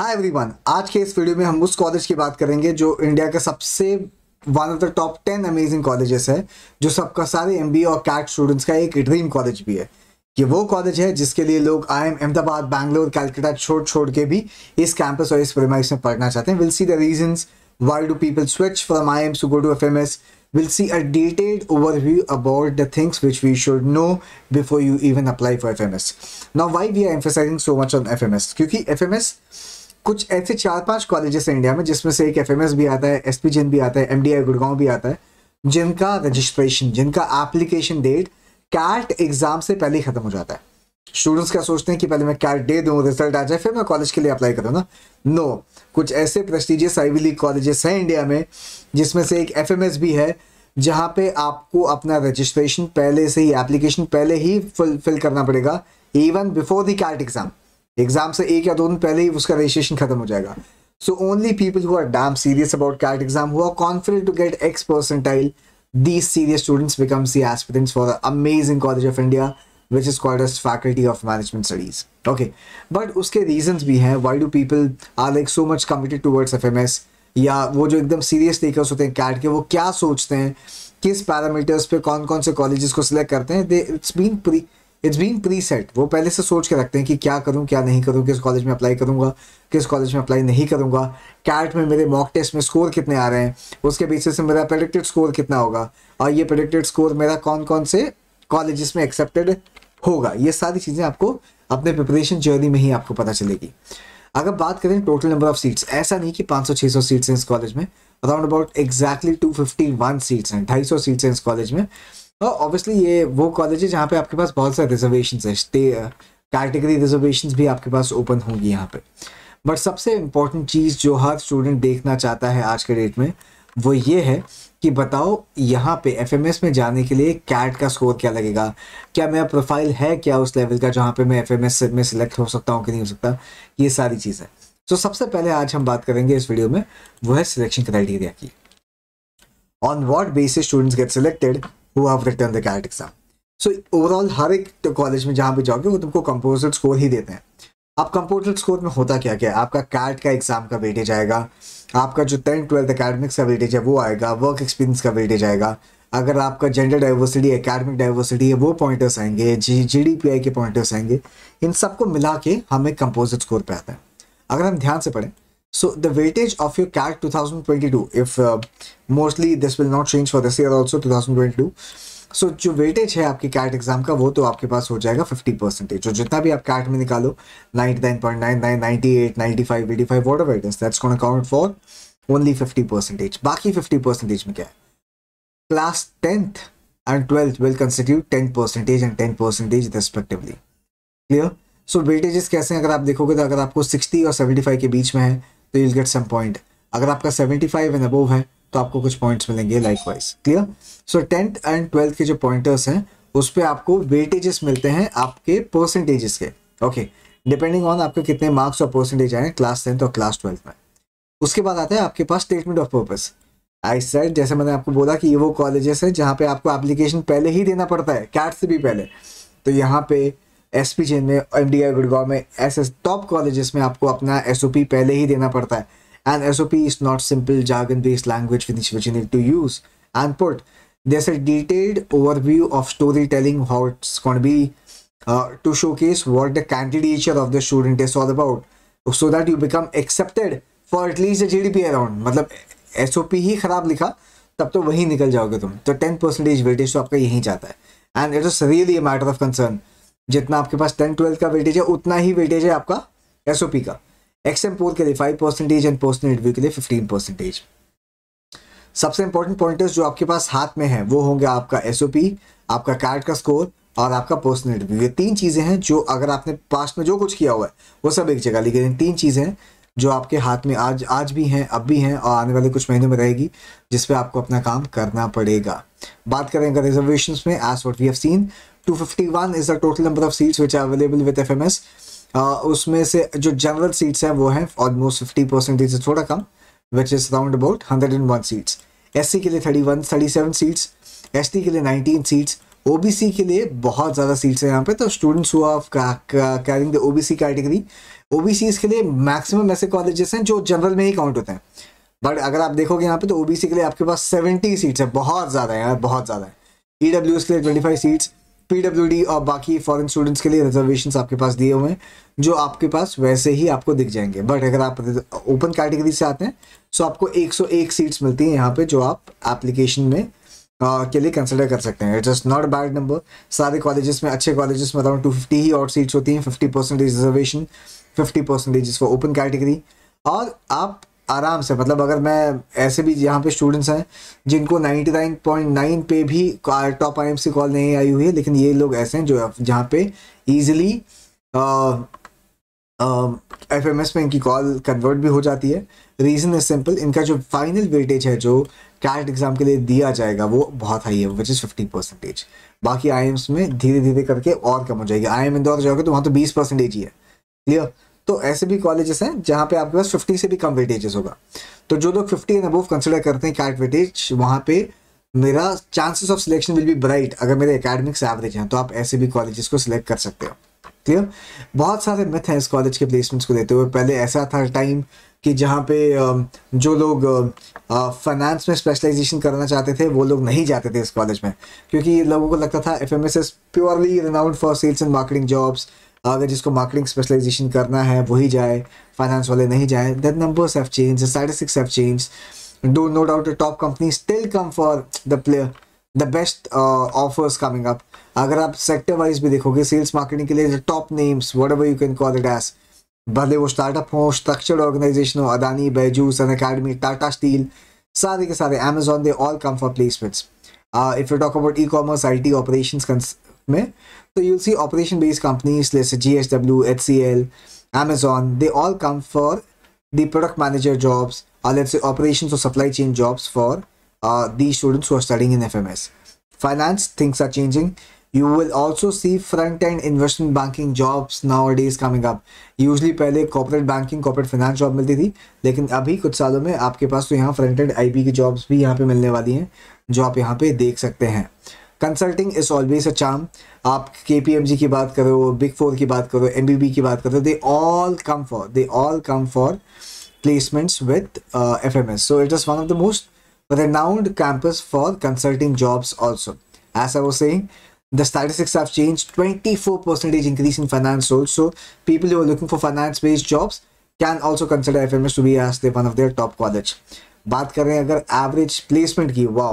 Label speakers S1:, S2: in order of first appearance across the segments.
S1: Hi everyone आज के इस वीडियो में हम उस कॉलेज की बात करेंगे जो इंडिया का सबसे one of the top ten amazing colleges है जो सबका सारे एम और कैट स्टूडेंट्स का एक ड्रीम कॉलेज भी है ये वो कॉलेज है जिसके लिए लोग आई एम अहमदाबाद बैंगलोर कैलकटा छोड़ छोड़ के भी इस कैंपस और इस प्रेमाइस में पढ़ना चाहते हैं will see the reason why do people switch from I M so go to F M S will see a detailed view about the things which we should know before you even apply for F M S now why we are emphasising so much on F M S क्योंकि F M S कुछ ऐसे चार पांच colleges हैं India में जिसमें से एक एफ भी आता है एस जिन भी आता है एम गुड़गांव भी आता है जिनका रजिस्ट्रेशन जिनका एप्लीकेशन डेट कैट एग्जाम से पहले ही खत्म हो जाता है स्टूडेंट्स क्या सोचते हैं कि पहले मैं कैट दे दूँ रिजल्ट आ जाए फिर मैं कॉलेज के लिए अप्लाई करूँ ना नो no. कुछ ऐसे प्रेस्टिजियस आईवी लीग कॉलेजेस हैं इंडिया में जिसमें से एक एफ भी है जहाँ पे आपको अपना रजिस्ट्रेशन पहले से ही एप्लीकेशन पहले ही फुलफिल करना पड़ेगा even before the CAT exam exam से एक या दो दिन पहले ही उसका रजिस्ट्रेशन खत्म हो जाएगा so only people who are damn serious about CAT exam who are confident to get X percentile these serious students become C aspirants for amazing college of India which is called as faculty of management studies okay but उसके reason भी हैं why do people are like so much committed towards F M S या वो जो एकदम serious takers होते हैं cat के वो क्या सोचते हैं किस पैरामीटर्स पे कौन कौन से कॉलेजेस को सिलेक्ट करते हैं it's been pre it's preset वो पहले से सोच के रखते हैं कि क्या करूं क्या नहीं करूं किस कॉलेज में अप्लाई करूंगा किस कॉलेज में अप्लाई नहीं करूंगा कैट में मेरे मॉक टेस्ट में स्कोर कितने आ रहे हैं उसके पीछे से मेरा प्रेडिक्टेड स्कोर कितना होगा और ये प्रोडिक्टेड स्कोर मेरा कौन कौन से कॉलेज में एक्सेप्टेड होगा ये सारी चीज़ें आपको अपने प्रिपरेशन जर्नी में ही आपको पता चलेगी अगर बात करें टोटल नंबर ऑफ सीट्स ऐसा नहीं कि 500-600 सीट्स हैं इस कॉलेज में अराउंड अबाउट एग्जैक्टली 251 सीट्स हैं 250 सीट्स हैं इस कॉलेज में ऑब्वियसली तो ये वो कॉलेज है जहाँ पे आपके पास बहुत सारे रिजर्वेशन है कैटेगरी रिजर्वेशन भी आपके पास ओपन होंगी यहाँ पे बट सबसे इम्पोर्टेंट चीज़ जो हर स्टूडेंट देखना चाहता है आज के डेट में वो ये है कि बताओ यहाँ पे एफ में जाने के लिए कैट का स्कोर क्या लगेगा क्या मेरा प्रोफाइल है क्या उस लेवल का जहाँ पे मैं एफ में सिलेक्ट हो सकता हूँ कि नहीं हो सकता ये सारी चीज़ है तो सबसे पहले आज हम बात करेंगे इस वीडियो में वो है सिलेक्शन क्राइटेरिया की on what basis students get selected who have written the CAT exam. So so, overall हर एक कॉलेज में जहाँ भी जाओगे वो तुमको कंपोजिट स्कोर ही देते हैं अब कंपोजिट स्कोर में होता क्या क्या है आपका कैट का एग्जाम का वेटेज आएगा आपका जो टेंथ ट्वेल्थ अकेडमिक्स का वेटेज है वो आएगा वर्क एक्सपीरियंस का वेटेज आएगा अगर आपका जेंडर डाइवर्सिटी एकेडमिक डाइवर्सिटी है वो पॉइंटर्स आएंगे जी जी डी पी आई के पॉइंटर्स आएंगे इन सबको मिला के हमें कंपोजिट स्कोर पे आता है अगर हम ध्यान से पढ़ें So the weightage of your cat 2022, if uh, mostly this will not change for this year also 2022. So so, जो वेटेज है आपके कैट एग्जाम का वो तो आपके पास हो जाएगा फिफ्टी परसेंटेज जो जितना भी आप कैट में निकालो ninety nine point nine nine ninety eight ninety five eighty five what for only fifty percentage बाकी फिफ्टी परसेंटेज में क्या है class tenth and twelfth will constitute ten percentage and ten percentage respectively clear so weightages कैसे हैं अगर आप देखोगे तो अगर आपको सिक्सटी और सेवेंटी फाइव के बीच में है तो यूल गेट सम पॉइंट अगर आपका 75 फाइव एंड अबोव है तो आपको कुछ पॉइंट्स मिलेंगे likewise clear so tenth and twelfth के जो पॉइंटर्स हैं उस पर आपको वेटेजेस मिलते हैं आपके परसेंटेजेस के ओके डिपेंडिंग ऑन आपके कितने मार्क्स और परसेंटेज आए क्लास टेंथ और क्लास ट्वेल्थ में उसके बाद आता है आपके पास statement of purpose I said जैसे मैंने आपको बोला कि ये वो कॉलेजेस हैं जहाँ पे आपको एप्लीकेशन पहले ही देना पड़ता है कैट से भी पहले तो यहाँ पे एस पी जैन में एम डी आई गुड़गांव में ऐसे टॉप कॉलेज में आपको अपना एस ओ पी पहले ही देना पड़ता है and S O P is not simple jargon based language which which need to use and put this a detailed overview of story telling hots con be to showcase what the candidature of the student is all about so that you become accepted for at least G D P around मतलब S O P ही खराब लिखा तब तो वहीं निकल जाओगे तुम तो टेन परसेंटेज वेटेज तो आपका यहीं जाता है and it is really a matter of concern जितना आपके पास टेन ट्वेल्थ का वेटेज है उतना ही वेटेज है आपका एस का एक्स एम के लिए five percentage and post interview के लिए फिफ्टीन परसेंटेज सबसे इंपॉर्टेंट पॉइंट जो आपके पास हाथ में है वो होंगे आपका एस आपका कार्ड का स्कोर और आपका पोस्ट इंटरव्यू ये तीन चीज़ें हैं जो अगर आपने पास्ट में जो कुछ किया हुआ है वो सब एक जगह लिखे हैं तीन चीज़ें हैं जो आपके हाथ में आज आज भी हैं अब भी हैं और आने वाले कुछ महीनों में रहेगी जिसपे आपको अपना काम करना पड़ेगा बात करें अगर रिजर्वेशन में as what we have seen 251 is the total number of seats which are available with FMS उसमें से जो जनरल सीट्स हैं वो हैं ऑलमोस्ट फिफ्टी परसेंटेज से थोड़ा कम which is round about hundred and one seats S के लिए thirty one thirty seven seats S के लिए नाइनटीन सीट्स ओ के लिए बहुत ज़्यादा सीट्स हैं यहाँ पे तो students who are carrying the O B C category O के लिए मैक्सिमम ऐसे कॉलेजेस हैं जो जनरल में ही काउंट होते हैं बट अगर आप देखोगे यहाँ पे तो ओ के लिए आपके पास सेवेंटी सीट्स है बहुत ज़्यादा है बहुत ज़्यादा है ई e के लिए ट्वेंटी फाइव सीट्स पीडब्ल्यूडी और बाकी फॉरेन स्टूडेंट्स के लिए रिजर्वेशन आपके पास दिए हुए हैं जो आपके पास वैसे ही आपको दिख जाएंगे बट अगर आप ओपन कैटेगरी से आते हैं सो आपको 101 सीट्स मिलती हैं यहाँ पे जो आप एप्लीकेशन में Uh, के लिए कंसिडर कर सकते हैं it's just not bad number सारे कॉलेजेस में अच्छे कॉलेजेस में अराउंड टू फिफ्टी ही और सीट्स होती हैं fifty percentage reservation fifty percentage for open category और आप आराम से मतलब अगर मैं ऐसे भी यहाँ पे स्टूडेंट्स हैं जिनको 99.9 पे भी टॉप आई एम कॉल नहीं आई हुई है लेकिन ये लोग ऐसे हैं जो जहाँ पे ईजिली एफ एम एस में इनकी कॉल कन्वर्ट भी हो जाती है रीज़न इज सिंपल इनका जो फाइनल वेटेज है जो कैट एग्ज़ाम के लिए दिया जाएगा वो बहुत हाई है विच इज़ फिफ्टी परसेंटेज बाकी आई एम्स में धीरे धीरे करके और कम हो जाएगी आई एम इंदौर जाओगे तो वहाँ तो बीस परसेंटेज ही है क्लियर तो ऐसे भी कॉलेजेस हैं जहाँ पे आपके पास 50 से भी कम वेटेजेस होगा तो जो लोग 50 एंड अबोव कंसिडर करते हैं कैट वेटेज वहाँ पे मेरा chances of selection will be bright अगर मेरे एकेडमिक्स एवरेज हैं तो आप ऐसे भी कॉलेजेस को सिलेक्ट कर सकते हो क्लियर बहुत सारे मिथ हैं इस कॉलेज के प्लेसमेंट्स को देते हुए पहले ऐसा था टाइम कि जहाँ पे जो लोग फाइनेंस में स्पेशलाइजेशन करना चाहते थे वो लोग नहीं जाते थे इस कॉलेज में क्योंकि लोगों को लगता था F M S is purely renowned for sales and marketing jobs अगर जिसको मार्केटिंग स्पेशलाइजेशन करना है वही जाए फाइनेंस वाले नहीं जाए that numbers have change statistics have change though no doubt top company still come for the player the best offers coming up अगर आप सेक्टर वाइज भी देखोगे सेल्स मार्केटिंग के लिए top names whatever you can call it as भले वो startup हो structured organisation हो अदानी बैजूस अन अकेडमी टाटा स्टील सारे के सारे Amazon they all come for placements if you talk about e commerce I T operation में तो you see operation based companies जैसे G H W H C L Amazon they all come for the product manager jobs और let's operation और supply chain jobs for the students are studying in F M S finance things are changing you will also see front end investment banking jobs nowadays coming up usually पहले corporate banking corporate finance job मिलती थी लेकिन अभी कुछ सालों में आपके पास तो यहाँ फ्रंट एंड आई पी की जॉब्स भी यहाँ पे मिलने वाली हैं जो आप यहाँ पे देख सकते हैं consulting is always a charm आप के पी एम जी की बात करो बिग फोर की बात करो एम बी बी की बात करो they all come for they all come for placements with F M S so it is one of the most renowned campus for consulting jobs also as I वो saying, the statistics have changed Twenty-four percentage increase in finance roles. So People who are looking for finance-based jobs can also consider FMS to be as the one of their top college. बात करें अगर average placement की wow,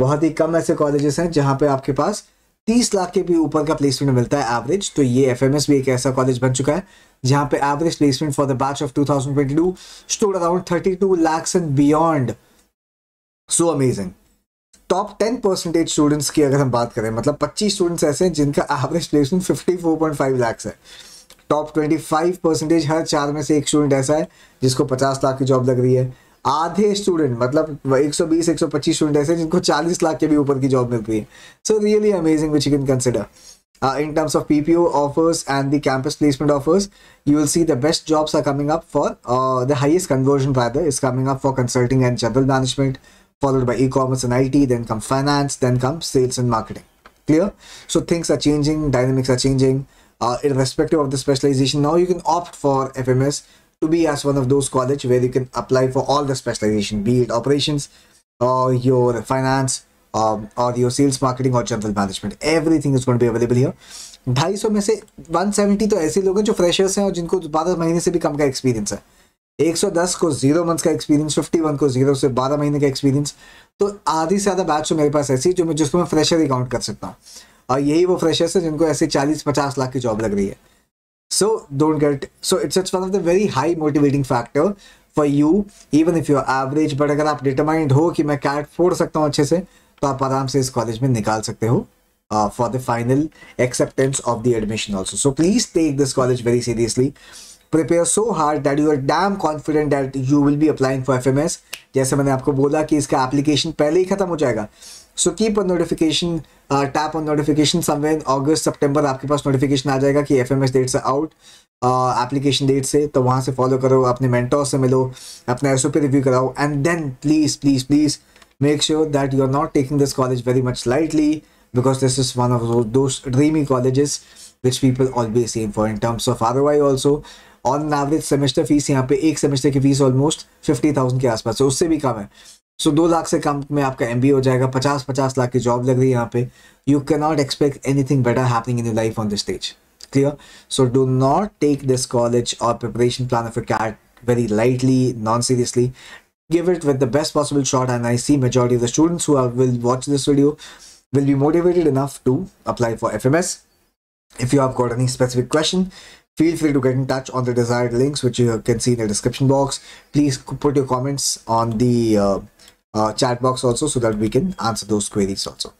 S1: बहुत ही कम ऐसे colleges हैं जहां पे आपके पास 30 लाख के भी ऊपर का प्लेसमेंट मिलता है एवरेज तो ये एफ भी एक ऐसा कॉलेज बन चुका है जहां पे average placement for the batch of 2022 stood around 32 lakhs and beyond so amazing top ten percentage students की अगर हम बात करें मतलब 25 स्टूडेंट्स ऐसे हैं जिनका average placement 54.5 four point five lakhs है टॉप ट्वेंटी परसेंटेज हर चार में से एक स्टूडेंट ऐसा है जिसको 50 लाख की जॉब लग रही है आधे स्टूडेंट मतलब 120 125 स्टूडेंट ऐसे जिनको 40 लाख के भी ऊपर की जॉब मिलती है so really amazing which you can consider in terms of PPO offers and the campus placement offers you will see the best jobs are coming up for the highest conversion further is coming up for consulting and general management followed by e commerce and I T then come finance then come sales and marketing clear so things are changing dynamics are changing in respective of the specialisation now you can opt for F M S to be as one of those college where you can apply for all the specialization, be it operations or your finance um, or your sales marketing or general management. Everything is going to be available here. 250 में से 170 तो ऐसे लोग हैं जो freshers हैं और जिनको 12 महीने से भी कम का एक्सपीरियंस है 110 को जीरो मंथ्स का एक्सपीरियंस 51 को जीरो से 12 महीने का एक्सपीरियंस तो आधी से ज़्यादा बैच तो मेरे पास ऐसी जो मैं जिसको मैं फ्रेशर ही काउंट कर सकता हूँ और यही वो फ्रेशर्स हैं जिनको ऐसे 40-50 लाख की जॉब लग रही है So don't get so it's it's one of the very high motivating factor for you even if you're average but अगर आप determined हो कि मैं कैट फोड़ सकता हूँ अच्छे से तो आप आराम से इस कॉलेज में निकाल सकते हो uh, for the final acceptance of the admission also. So please take this college very seriously. Prepare so hard that you are damn confident that you will be applying for FMS. जैसे मैंने आपको बोला कि इसका application पहले ही खत्म हो जाएगा so keep a notification tap on notification somewhere in August सितंबर आपके पास नोटिफिकेशन आ जाएगा कि एफ एम एस डेट से आउट एप्लीकेशन डेट से तो वहाँ से फॉलो करो अपने मेंटोर से मिलो अपना पी रिव्यू कराओ and then please please please make sure that you are not taking this college very much lightly because this is one of those dreamy college which people always same for in terms of R Y also on average semester fees यहाँ पे एक semester की fees almost fifty thousand के आसपास है उससे भी कम है so, दो लाख से कम में आपका एम हो जाएगा पचास पचास लाख की जॉब लग रही है यहाँ पे you can not expect anything better happening in your life clear. So do not take this college or preparation plan of your CAT very lightly, non-seriously. Give it with the best possible shot and I see majority of the students who will watch this video will be motivated enough to apply for FMS. If you have got any specific question, feel free to get in touch on the desired links which you can see in the description box. Please put your comments on the uh, uh, chat box also so that we can answer those queries also.